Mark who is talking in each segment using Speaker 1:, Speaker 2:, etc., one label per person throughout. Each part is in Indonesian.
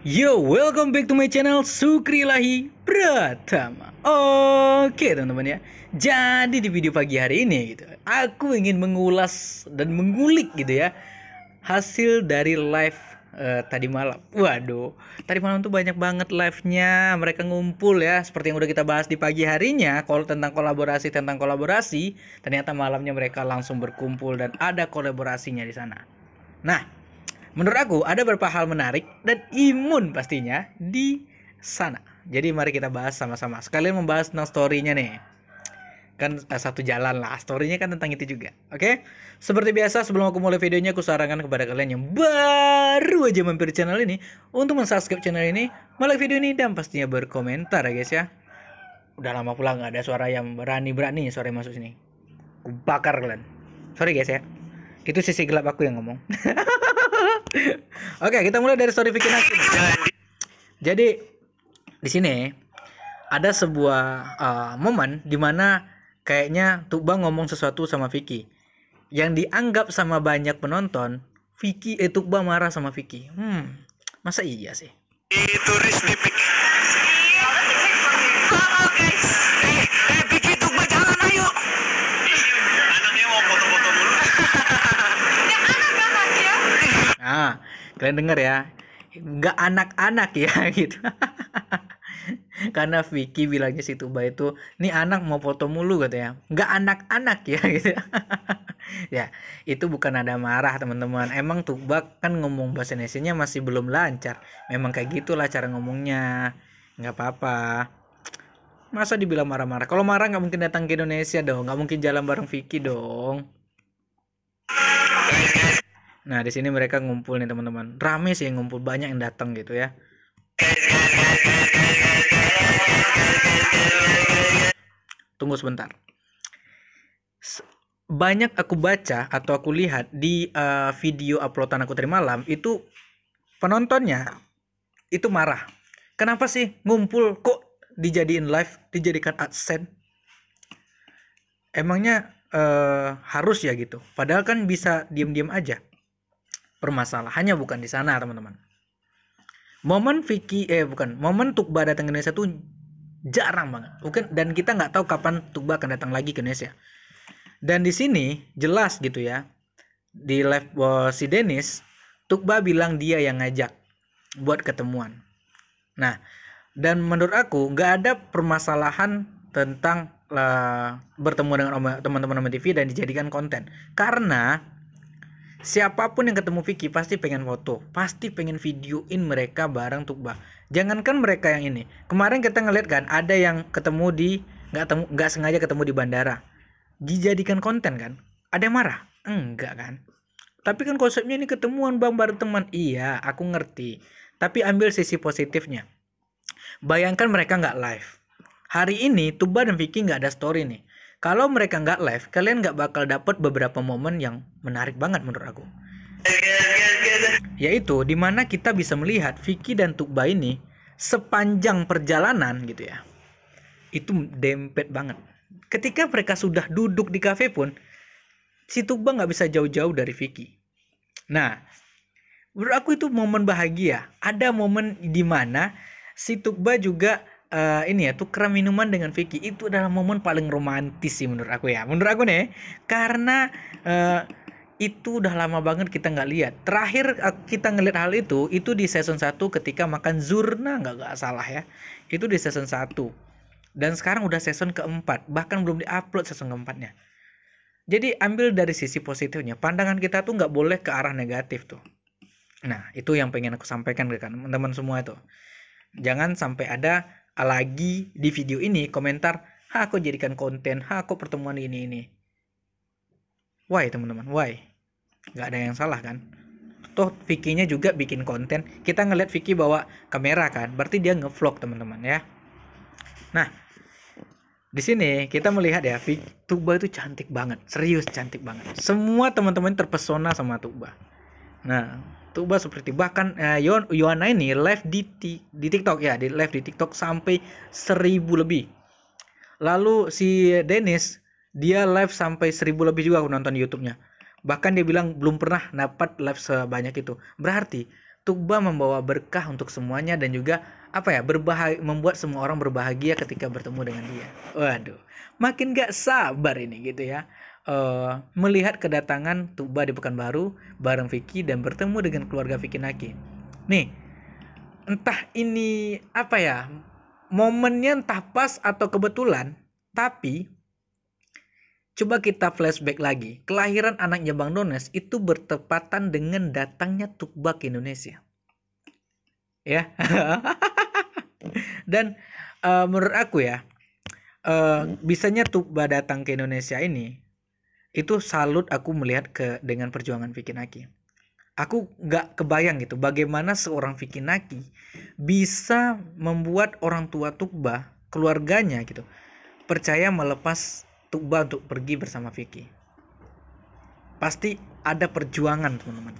Speaker 1: Yo, welcome back to my channel Sukri Lahi Pratama Oke teman-teman ya Jadi di video pagi hari ini gitu Aku ingin mengulas dan mengulik gitu ya Hasil dari live uh, tadi malam Waduh, tadi malam tuh banyak banget live-nya Mereka ngumpul ya Seperti yang udah kita bahas di pagi harinya Kalau tentang kolaborasi-tentang kolaborasi Ternyata malamnya mereka langsung berkumpul Dan ada kolaborasinya di sana Nah, Menurut aku ada beberapa hal menarik dan imun pastinya di sana. Jadi mari kita bahas sama-sama. Sekalian membahas tentang story-nya nih. Kan eh, satu jalan lah, story-nya kan tentang itu juga. Oke? Seperti biasa sebelum aku mulai videonya aku sarankan kepada kalian yang baru aja mampir channel ini untuk mensubscribe channel ini, like video ini dan pastinya berkomentar ya guys ya. Udah lama pula gak ada suara yang berani-berani suara yang masuk sini. Aku bakar kalian. Sorry guys ya. Itu sisi gelap aku yang ngomong. Oke, kita mulai dari story bikin aku. Jadi di sini ada sebuah uh, momen mana kayaknya Tuba ngomong sesuatu sama Vicky yang dianggap sama banyak penonton Vicky eh Tuba marah sama Vicky hmm masa iya sih Itu risk kalian dengar ya nggak anak-anak ya gitu karena Vicky bilangnya si Tuba itu ini anak mau foto mulu gitu ya, nggak anak-anak ya gitu ya itu bukan ada marah teman-teman emang Tuba kan ngomong bahasa Indonesia masih belum lancar memang kayak gitulah cara ngomongnya nggak apa-apa masa dibilang marah-marah kalau marah nggak mungkin datang ke Indonesia dong nggak mungkin jalan bareng Vicky dong Nah, di sini mereka ngumpul nih teman-teman. Rame sih ngumpul banyak yang datang gitu ya. Tunggu sebentar. Banyak aku baca atau aku lihat di uh, video uploadan aku tadi malam itu penontonnya itu marah. Kenapa sih ngumpul kok dijadiin live, dijadikan adsense? Emangnya uh, harus ya gitu. Padahal kan bisa diem-diem aja Permasalahannya bukan di sana, teman-teman. Momen Vicky eh bukan, momen Tukba datang ke Indonesia tuh jarang banget. Bukan dan kita nggak tahu kapan Tukba akan datang lagi ke Indonesia. Dan di sini jelas gitu ya. Di live uh, si Dennis, Tukba bilang dia yang ngajak buat ketemuan. Nah, dan menurut aku nggak ada permasalahan tentang uh, bertemu dengan teman-teman TV dan dijadikan konten karena Siapapun yang ketemu Vicky pasti pengen foto, pasti pengen videoin mereka bareng Tukba. Jangankan mereka yang ini. Kemarin kita ngeliat kan ada yang ketemu di nggak temu nggak sengaja ketemu di bandara. Dijadikan konten kan? Ada yang marah? Enggak kan? Tapi kan konsepnya ini ketemuan bang bareng teman. Iya, aku ngerti. Tapi ambil sisi positifnya. Bayangkan mereka nggak live. Hari ini Tuba dan Vicky nggak ada story nih. Kalau mereka nggak live, kalian nggak bakal dapet beberapa momen yang menarik banget menurut aku. Yaitu dimana kita bisa melihat Vicky dan Tukba ini sepanjang perjalanan gitu ya. Itu dempet banget. Ketika mereka sudah duduk di kafe pun, si Tukba nggak bisa jauh-jauh dari Vicky. Nah, menurut aku itu momen bahagia. Ada momen dimana si Tukba juga uh, ini ya tuker minuman dengan Vicky itu adalah momen paling romantis sih menurut aku ya menurut aku nih karena uh, itu udah lama banget kita nggak lihat. Terakhir eh, kita ngeliat hal itu, itu di season 1 ketika makan Zurna nggak nggak salah ya. Itu di season 1. Dan sekarang udah season keempat, bahkan belum diupload season keempatnya. Jadi ambil dari sisi positifnya, pandangan kita tuh nggak boleh ke arah negatif tuh. Nah itu yang pengen aku sampaikan ke teman-teman semua itu. Jangan sampai ada lagi di video ini komentar, ha aku jadikan konten, ha aku pertemuan ini ini. Why teman-teman, why? nggak ada yang salah kan? Toh Vicky-nya juga bikin konten. Kita ngeliat Vicky bawa kamera kan, berarti dia ngevlog teman-teman ya. Nah, di sini kita melihat ya Tuba itu cantik banget serius cantik banget semua teman-teman terpesona sama Tuba nah tuba seperti bahkan eh, Yon Yohana ini live di di TikTok ya, di live di TikTok sampai seribu lebih. Lalu si Dennis dia live sampai seribu lebih juga aku nonton YouTube-nya. Bahkan dia bilang belum pernah dapat live sebanyak itu. Berarti Tuba membawa berkah untuk semuanya dan juga apa ya berbahagia membuat semua orang berbahagia ketika bertemu dengan dia. Waduh, makin gak sabar ini gitu ya uh, melihat kedatangan Tuba di Pekanbaru bareng Vicky dan bertemu dengan keluarga Vicky Naki. Nih, entah ini apa ya, momennya entah pas atau kebetulan, tapi coba kita flashback lagi. Kelahiran anaknya Bang Dones itu bertepatan dengan datangnya tuba ke Indonesia. Ya. dan uh, menurut aku ya, uh, bisanya tuba datang ke Indonesia ini itu salut aku melihat ke dengan perjuangan Vicky Naki. Aku nggak kebayang gitu bagaimana seorang Vicky Naki bisa membuat orang tua Tukba keluarganya gitu percaya melepas Tukba untuk pergi bersama Vicky. Pasti ada perjuangan teman-teman.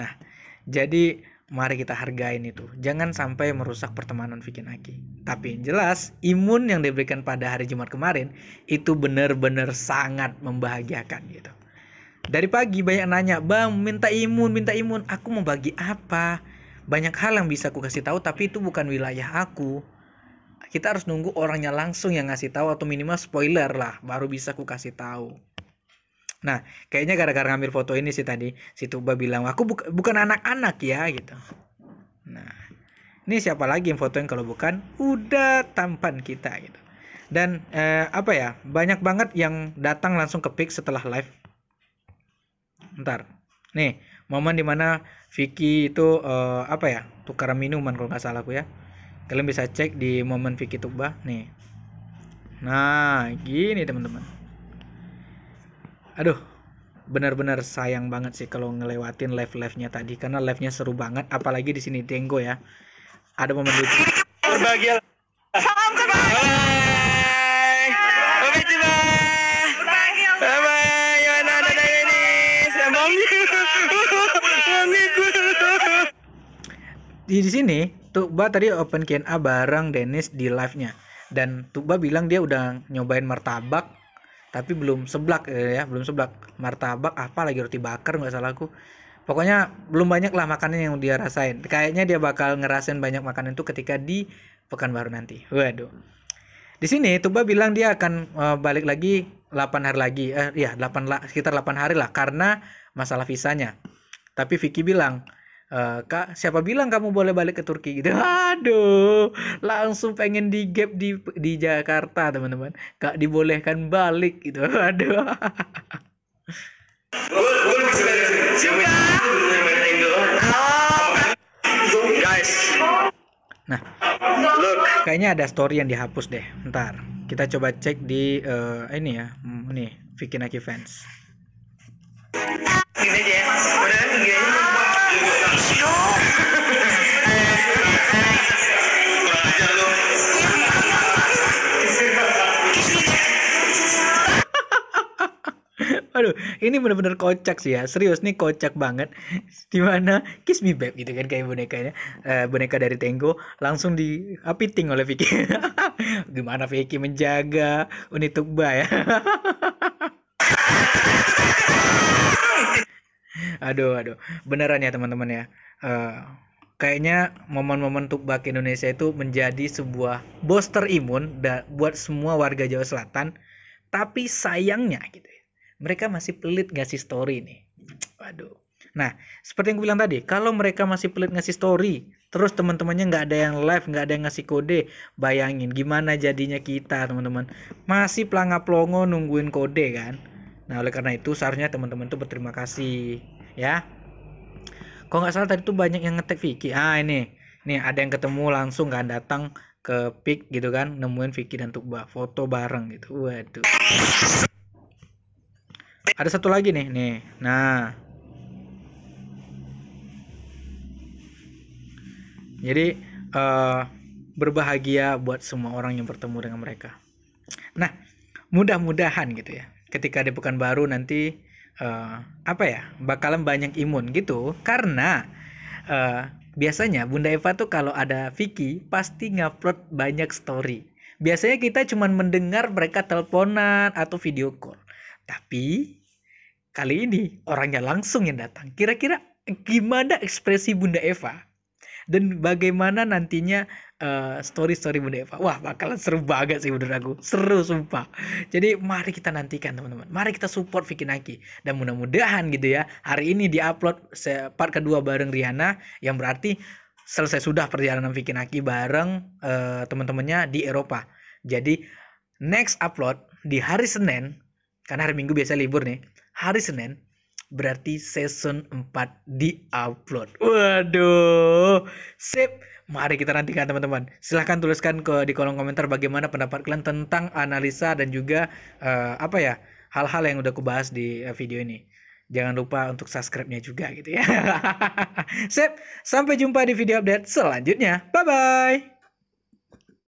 Speaker 1: Nah, jadi mari kita hargain itu. Jangan sampai merusak pertemanan Vicky Aki. Tapi yang jelas, imun yang diberikan pada hari Jumat kemarin itu benar-benar sangat membahagiakan gitu. Dari pagi banyak nanya, "Bang, minta imun, minta imun. Aku mau bagi apa?" Banyak hal yang bisa aku kasih tahu tapi itu bukan wilayah aku. Kita harus nunggu orangnya langsung yang ngasih tahu atau minimal spoiler lah baru bisa aku kasih tahu. Nah, kayaknya gara-gara ngambil foto ini sih tadi si Tuba bilang, "Aku bu bukan anak-anak ya." gitu. Nah, ini siapa lagi yang fotoin kalau bukan udah tampan kita gitu. Dan eh, apa ya? Banyak banget yang datang langsung ke pick setelah live. Ntar. Nih, momen dimana Vicky itu eh, apa ya? tukar minuman kalau nggak salah aku ya. Kalian bisa cek di momen Vicky Tuba nih. Nah, gini teman-teman aduh benar-benar sayang banget sih kalau ngelewatin live-live-nya tadi karena live-nya seru banget apalagi di sini Denggo ya. Ada momen lucu. Berbahagia. Salam kebahagiaan. Di, ya, di sini Tukba tadi open KNA bareng Dennis di live-nya dan Tukba bilang dia udah nyobain martabak tapi belum seblak eh, ya belum seblak martabak apa lagi roti bakar nggak salah aku pokoknya belum banyak lah makanan yang dia rasain kayaknya dia bakal ngerasain banyak makanan itu ketika di pekan baru nanti waduh di sini Tuba bilang dia akan uh, balik lagi 8 hari lagi eh ya 8 sekitar 8 hari lah karena masalah visanya tapi Vicky bilang Eh, kak siapa bilang kamu boleh balik ke Turki gitu aduh langsung pengen di gap di di Jakarta teman-teman kak dibolehkan balik gitu aduh guys nah kayaknya ada story yang dihapus deh ntar kita coba cek di uh, ini ya nih Vicky Naki fans ini aja ya. udah Aduh, ini bener-bener kocak sih ya. Serius nih kocak banget. Dimana Kiss Me Back gitu kan kayak bonekanya. Uh, boneka dari tenggo langsung di apiting oleh Vicky. Gimana Vicky menjaga unit Tukba ya. aduh, aduh. Beneran ya teman-teman ya. Eh, kayaknya momen-momen Tukbak Indonesia itu menjadi sebuah booster imun buat semua warga Jawa Selatan. Tapi sayangnya gitu ya, mereka masih pelit ngasih story nih. Waduh. Nah, seperti yang gue bilang tadi, kalau mereka masih pelit ngasih story, terus teman-temannya nggak ada yang live, nggak ada yang ngasih kode, bayangin gimana jadinya kita teman-teman. Masih pelangap longo nungguin kode kan. Nah, oleh karena itu seharusnya teman-teman tuh berterima kasih ya kalau nggak salah tadi tuh banyak yang ngetek Vicky ah ini nih ada yang ketemu langsung kan datang ke Pik gitu kan nemuin Vicky dan Tukba foto bareng gitu waduh ada satu lagi nih nih nah jadi uh, berbahagia buat semua orang yang bertemu dengan mereka nah mudah-mudahan gitu ya ketika di baru nanti uh, apa ya bakalan banyak imun gitu karena uh, biasanya Bunda Eva tuh kalau ada Vicky pasti ngupload banyak story. Biasanya kita cuma mendengar mereka teleponan atau video call. Tapi kali ini orangnya langsung yang datang. Kira-kira gimana ekspresi Bunda Eva? Dan bagaimana nantinya story eh, story story Bunda Eva. Wah, bakalan seru banget sih menurut aku. Seru sumpah. Jadi mari kita nantikan teman-teman. Mari kita support Vicky Naki dan mudah-mudahan gitu ya. Hari ini diupload part kedua bareng Riana yang berarti selesai sudah perjalanan Vicky Naki bareng uh, teman-temannya di Eropa. Jadi next upload di hari Senin karena hari Minggu biasa libur nih. Hari Senin berarti season 4 di-upload. Waduh, sip. Mari kita nantikan teman-teman. Silahkan tuliskan ke di kolom komentar bagaimana pendapat kalian tentang analisa dan juga uh, apa ya hal-hal yang udah aku bahas di uh, video ini. Jangan lupa untuk subscribe-nya juga gitu ya. sip, sampai jumpa di video update selanjutnya. Bye-bye.